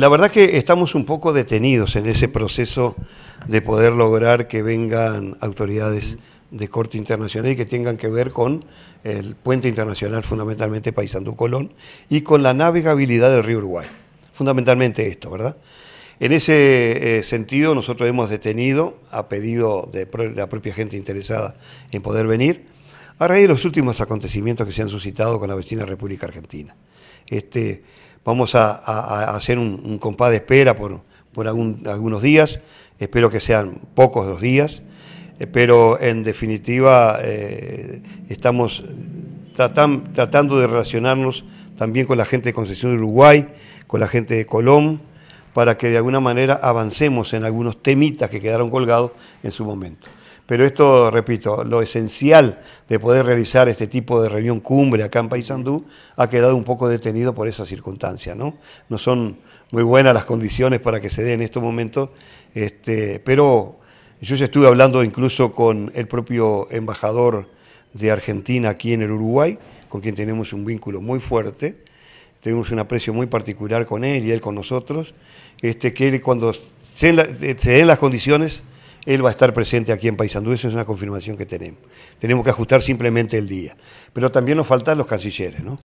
La verdad que estamos un poco detenidos en ese proceso de poder lograr que vengan autoridades de corte internacional y que tengan que ver con el puente internacional, fundamentalmente Paisandú Colón, y con la navegabilidad del río Uruguay. Fundamentalmente esto, ¿verdad? En ese eh, sentido, nosotros hemos detenido, a pedido de la propia gente interesada en poder venir, a raíz de los últimos acontecimientos que se han suscitado con la vecina República Argentina. Este, vamos a, hacer un, compás de espera por, algunos días, espero que sean pocos los días, eh, pero en definitiva eh, estamos tratando de relacionarnos también con la gente de Concesión de Uruguay, con la gente de Colón, para que de alguna manera avancemos en algunos temitas que quedaron colgados en su momento. Pero esto, repito, lo esencial de poder realizar este tipo de reunión cumbre acá en Paysandú ha quedado un poco detenido por esa circunstancia, ¿no? son muy buenas las condiciones para que se dé en estos momentos, este, pero yo ya estuve hablando incluso con el propio embajador de Argentina aquí en el Uruguay, con quien tenemos un vínculo muy fuerte, tenemos un aprecio muy particular con él y él con nosotros, este, que él cuando se, den las condiciones, él va a estar presente aquí en Paisandú, eso es una confirmación que tenemos. Tenemos que ajustar simplemente el día. Pero también nos faltan los cancilleres, ¿no?